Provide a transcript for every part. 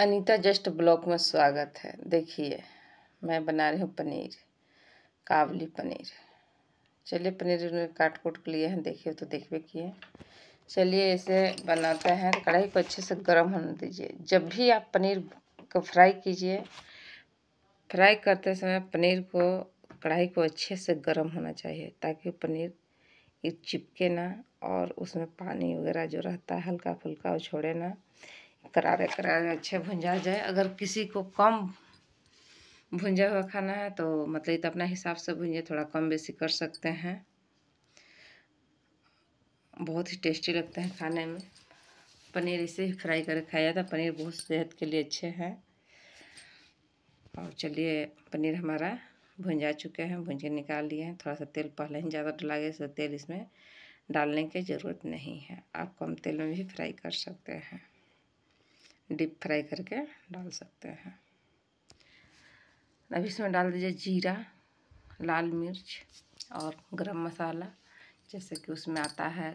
Anita just block में स्वागत है देखिए मैं बना रही हूँ पनीर काबली पनीर चलिए पनीर काट कूट के लिए हैं देखिए तो देखिए किए चलिए इसे बनाते हैं कढ़ाई को अच्छे से गर्म होने दीजिए जब भी आप पनीर को फ्राई कीजिए फ्राई करते समय पनीर को कढ़ाई को अच्छे से गर्म होना चाहिए ताकि पनीर चिपके ना और उसमें पानी वगैरह जो रहता है हल्का फुल्का वो छोड़े ना करारे करारे अच्छे भुंजा जाए अगर किसी को कम भुंजा हुआ खाना है तो मतलब तो अपना हिसाब से भुंजिए थोड़ा कम बेसी कर सकते हैं बहुत ही टेस्टी लगते हैं खाने में पनीर इसे ही फ्राई करके खाया जाता पनीर बहुत सेहत के लिए अच्छे हैं और चलिए पनीर हमारा भुंजा चुके हैं भुंज के निकाल लिए हैं थोड़ा सा तेल पहले ही ज़्यादा डला गया इसलिए तेल इसमें डालने की ज़रूरत नहीं है आप कम तेल में भी फ्राई कर सकते हैं डीप फ्राई करके डाल सकते हैं अब इसमें डाल दीजिए जीरा लाल मिर्च और गरम मसाला जैसे कि उसमें आता है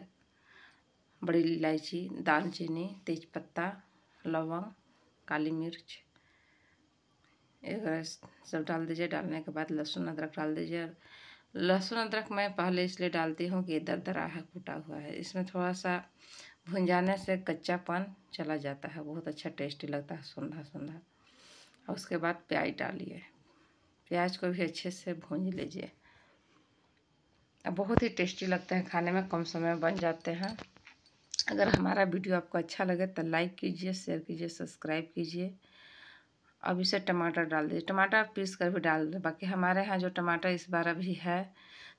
बड़ी इलायची दालचीनी तेज़पत्ता लवंग काली मिर्च सब डाल दीजिए डालने के बाद लहसुन अदरक डाल दीजिए लहसुन अदरक मैं पहले इसलिए डालती हूँ कि दर दरा है कूटा हुआ है इसमें थोड़ा सा भुंजाने से कच्चापन चला जाता है बहुत अच्छा टेस्टी लगता है सुंदर सुंदर और उसके बाद प्याज डालिए प्याज को भी अच्छे से भूंज लीजिए अब बहुत ही टेस्टी लगते हैं खाने में कम समय में बन जाते हैं अगर हमारा वीडियो आपको अच्छा लगे तो लाइक कीजिए शेयर कीजिए सब्सक्राइब कीजिए अब इसे टमाटर डाल दीजिए टमाटर पीस कर भी डाल दें बाकी हमारे यहाँ जो टमाटर इस बार अभी है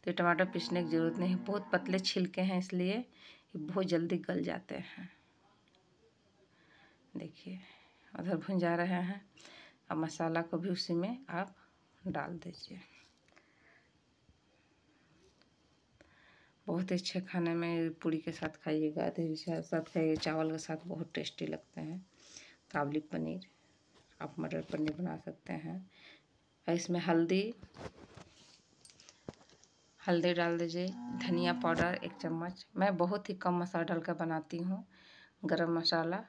तो टमाटर पीसने की ज़रूरत नहीं है बहुत पतले छिलके हैं इसलिए ये बहुत जल्दी गल जाते हैं देखिए उधर भुन जा रहे हैं अब मसाला को भी उसी में आप डाल दीजिए बहुत ही अच्छे खाने में पूड़ी के साथ खाइएगा दही के साथ खाइएगा चावल के साथ बहुत टेस्टी लगते हैं काबली पनीर आप मटर पनीर बना सकते हैं इसमें हल्दी हल्दी डाल दीजिए धनिया पाउडर एक चम्मच मैं बहुत ही कम मसाला डाल कर बनाती हूँ गरम मसाला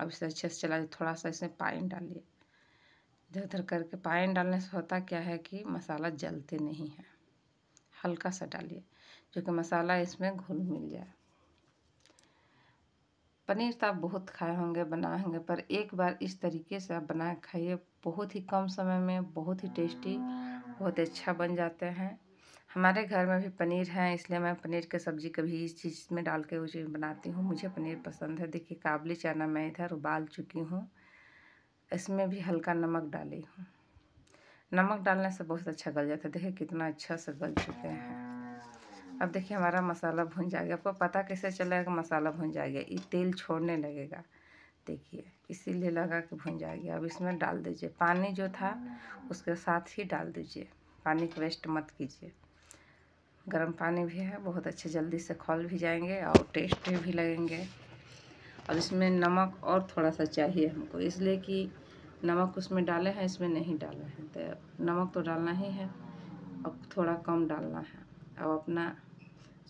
अब इसे अच्छे से चला थोड़ा सा इसमें पानी डालिए इधर उधर करके पानी डालने से होता क्या है कि मसाला जलते नहीं है हल्का सा डालिए जो कि मसाला इसमें घुल मिल जाए पनीर तो आप बहुत खाए होंगे बनाए होंगे पर एक बार इस तरीके से आप बना खाइए बहुत ही कम समय में बहुत ही टेस्टी बहुत अच्छा बन जाते हैं हमारे घर में भी पनीर है इसलिए मैं पनीर की सब्ज़ी कभी इस चीज़ में डाल के वो चीज़ बनाती हूँ मुझे पनीर पसंद है देखिए काबली चना मैं इधर उबाल चुकी हूँ इसमें भी हल्का नमक डाली हूँ नमक डालने से बहुत अच्छा गल जाता है देखिए कितना अच्छा से गल चुके हैं अब देखिए हमारा मसाला भुन जाएगा आपको पता कैसे चलेगा मसाला भुन जाएगा ये तेल छोड़ने लगेगा देखिए इसीलिए लगा कि भुन जाएगा अब इसमें डाल दीजिए पानी जो था उसके साथ ही डाल दीजिए पानी को वेस्ट मत कीजिए गर्म पानी भी है बहुत अच्छे जल्दी से खोल भी जाएंगे और टेस्ट भी लगेंगे और इसमें नमक और थोड़ा सा चाहिए हमको इसलिए कि नमक उसमें डाले हैं इसमें नहीं डाले हैं तो नमक तो डालना ही है अब थोड़ा कम डालना है और अपना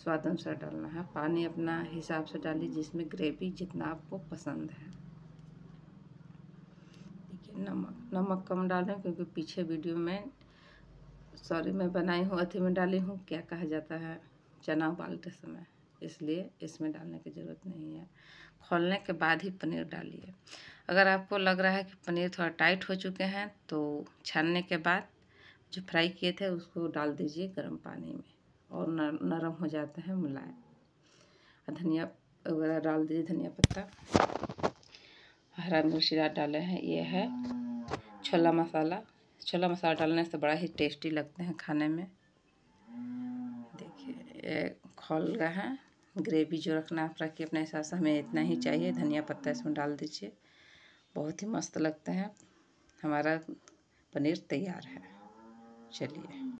स्वाद अनुसार डालना है पानी अपना हिसाब से डालिए जिसमें ग्रेवी जितना आपको पसंद है देखिए नमक नमक कम डालें क्योंकि पीछे वीडियो में सॉरी मैं बनाई हूँ अथी में डाली हूँ क्या कहा जाता है चना उबालते समय इसलिए इसमें डालने की ज़रूरत नहीं है खोलने के बाद ही पनीर डालिए अगर आपको लग रहा है कि पनीर थोड़ा टाइट हो चुके हैं तो छानने के बाद जो फ्राई किए थे उसको डाल दीजिए गर्म पानी में और नरम हो जाते हैं मुलायम धनिया वगैरह डाल दीजिए धनिया पत्ता हरा मिर्च डाले हैं ये है छोला मसाला छोला मसाला डालने से बड़ा ही टेस्टी लगते हैं खाने में देखिए ये खोल गया है ग्रेवी जो रखना आप रखिए अपने हिसाब से हमें इतना ही चाहिए धनिया पत्ता इसमें डाल दीजिए बहुत ही मस्त लगता है हमारा पनीर तैयार है चलिए